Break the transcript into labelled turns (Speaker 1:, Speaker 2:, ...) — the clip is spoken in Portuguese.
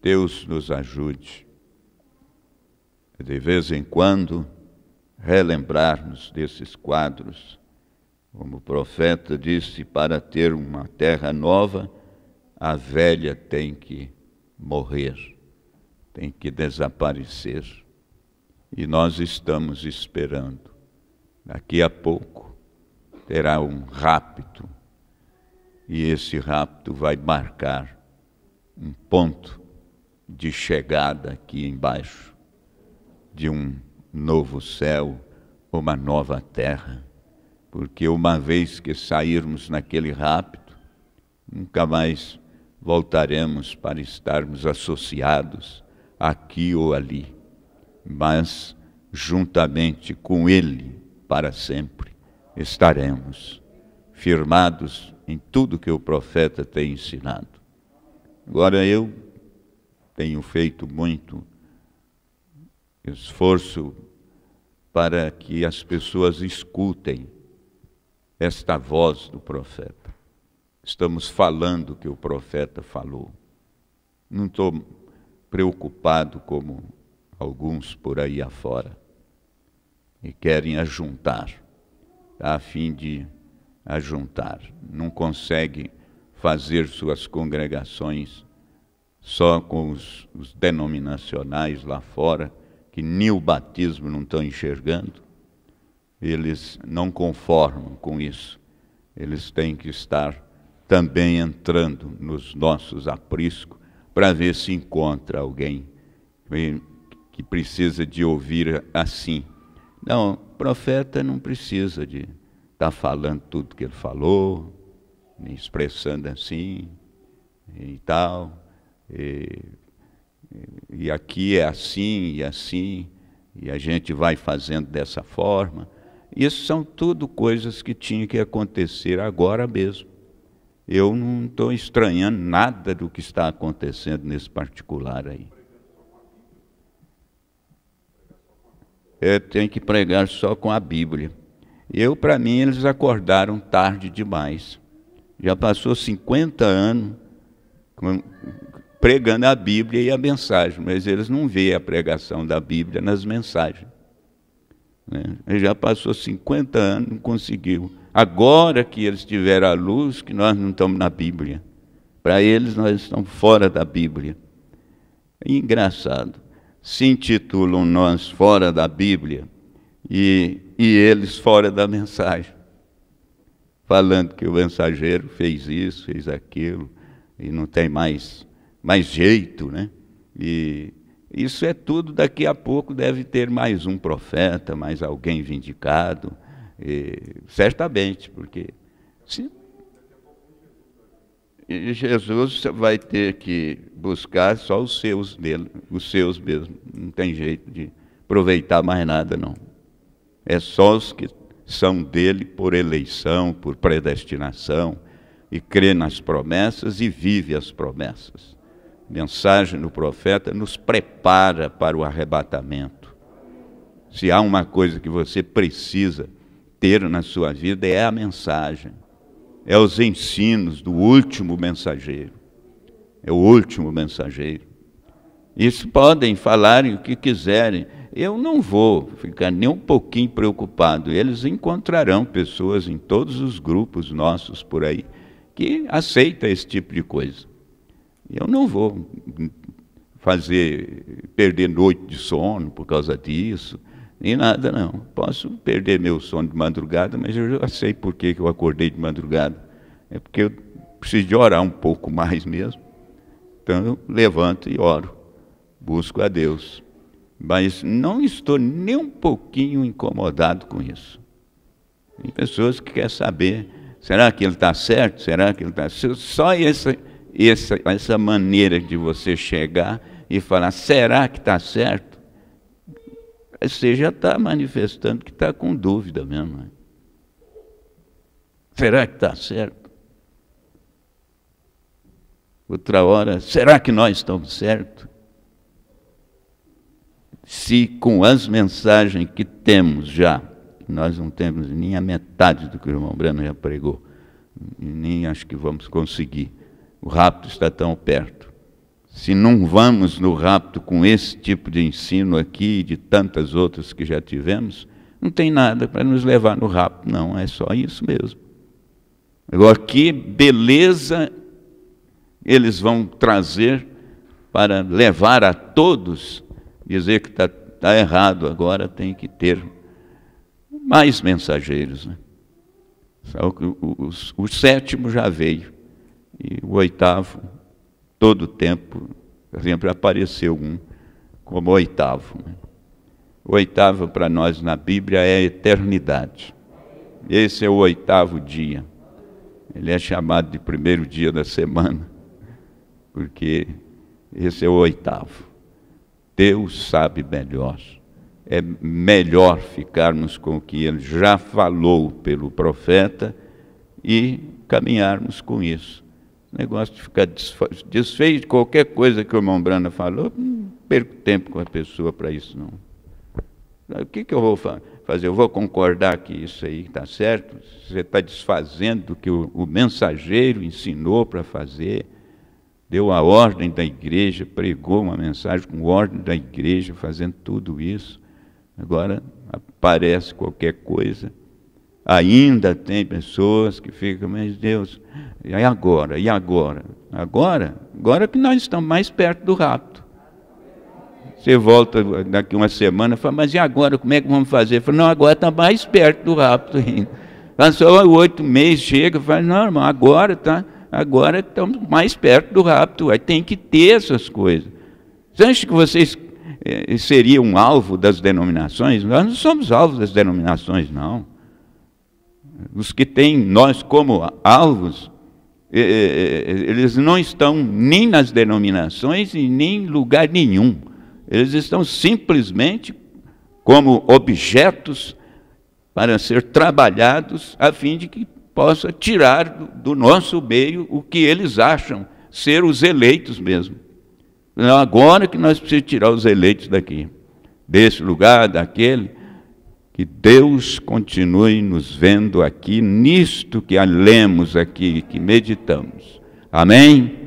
Speaker 1: Deus nos ajude de vez em quando relembrarmos desses quadros. Como o profeta disse, para ter uma terra nova, a velha tem que morrer, tem que desaparecer. E nós estamos esperando. Daqui a pouco terá um rapto, e esse rapto vai marcar um ponto de chegada aqui embaixo, de um novo céu, uma nova terra. Porque uma vez que sairmos naquele rapto, nunca mais voltaremos para estarmos associados aqui ou ali, mas juntamente com Ele para sempre estaremos firmados em tudo que o profeta tem ensinado. Agora eu tenho feito muito esforço para que as pessoas escutem esta voz do profeta. Estamos falando o que o profeta falou. Não estou preocupado como alguns por aí afora e querem ajuntar, a fim de ajuntar. Não consegue fazer suas congregações só com os, os denominacionais lá fora, que nem o batismo não estão enxergando, eles não conformam com isso. Eles têm que estar também entrando nos nossos apriscos para ver se encontra alguém que precisa de ouvir assim. Não, profeta não precisa de estar tá falando tudo que ele falou, expressando assim e tal. E, e aqui é assim e assim, e a gente vai fazendo dessa forma. Isso são tudo coisas que tinha que acontecer agora mesmo. Eu não estou estranhando nada do que está acontecendo nesse particular aí. Eu tenho que pregar só com a Bíblia. Eu, para mim, eles acordaram tarde demais. Já passou 50 anos pregando a Bíblia e a mensagem, mas eles não veem a pregação da Bíblia nas mensagens. Né? Ele já passou 50 anos, não conseguiu. Agora que eles tiveram a luz, que nós não estamos na Bíblia. Para eles, nós estamos fora da Bíblia. É engraçado. Se intitulam nós fora da Bíblia e, e eles fora da mensagem. Falando que o mensageiro fez isso, fez aquilo, e não tem mais mais jeito, né? E isso é tudo, daqui a pouco deve ter mais um profeta, mais alguém vindicado, e, certamente, porque se, Jesus vai ter que buscar só os seus dele, os seus mesmo, não tem jeito de aproveitar mais nada não. É só os que são dele por eleição, por predestinação, e crê nas promessas e vive as promessas mensagem do profeta nos prepara para o arrebatamento. Se há uma coisa que você precisa ter na sua vida é a mensagem, é os ensinos do último mensageiro. É o último mensageiro. Isso podem falarem o que quiserem. Eu não vou ficar nem um pouquinho preocupado. Eles encontrarão pessoas em todos os grupos nossos por aí que aceitam esse tipo de coisa. Eu não vou fazer perder noite de sono por causa disso, nem nada não. Posso perder meu sono de madrugada, mas eu já sei por que eu acordei de madrugada. É porque eu preciso de orar um pouco mais mesmo. Então eu levanto e oro, busco a Deus. Mas não estou nem um pouquinho incomodado com isso. Tem pessoas que querem saber, será que ele está certo? Será que ele está certo? Só esse essa, essa maneira de você chegar e falar, será que está certo? Você já está manifestando que está com dúvida mesmo. Né? Será que está certo? Outra hora, será que nós estamos certos? Se com as mensagens que temos já, nós não temos nem a metade do que o irmão Breno já pregou, nem acho que vamos conseguir. O rapto está tão perto. Se não vamos no rapto com esse tipo de ensino aqui e de tantas outras que já tivemos, não tem nada para nos levar no rapto, não, é só isso mesmo. Agora, que beleza eles vão trazer para levar a todos, dizer que está tá errado, agora tem que ter mais mensageiros. Né? Só que o, o, o sétimo já veio. E o oitavo, todo o tempo, sempre apareceu um como oitavo. Né? O oitavo para nós na Bíblia é a eternidade. Esse é o oitavo dia. Ele é chamado de primeiro dia da semana, porque esse é o oitavo. Deus sabe melhor. É melhor ficarmos com o que ele já falou pelo profeta e caminharmos com isso. Negócio de ficar desfeito de qualquer coisa que o irmão Brana falou, não perco tempo com a pessoa para isso, não. O que, que eu vou fazer? Eu vou concordar que isso aí está certo? Você está desfazendo o que o, o mensageiro ensinou para fazer, deu a ordem da igreja, pregou uma mensagem com ordem da igreja, fazendo tudo isso. Agora aparece qualquer coisa Ainda tem pessoas que ficam, mas Deus, e agora? E agora? Agora? Agora que nós estamos mais perto do rapto. Você volta daqui uma semana e fala, mas e agora? Como é que vamos fazer? Fala, não, agora está mais perto do rapto ainda. Passou oito meses, chega, fala, não, irmão, agora tá, agora estamos mais perto do rapto. Aí tem que ter essas coisas. Você acha que vocês eh, seriam um alvo das denominações? Nós não somos alvo das denominações, não os que têm nós como alvos, eles não estão nem nas denominações e nem em lugar nenhum. Eles estão simplesmente como objetos para ser trabalhados a fim de que possa tirar do nosso meio o que eles acham ser os eleitos mesmo. Então, agora que nós precisamos tirar os eleitos daqui, desse lugar, daquele, que Deus continue nos vendo aqui, nisto que lemos aqui, que meditamos. Amém?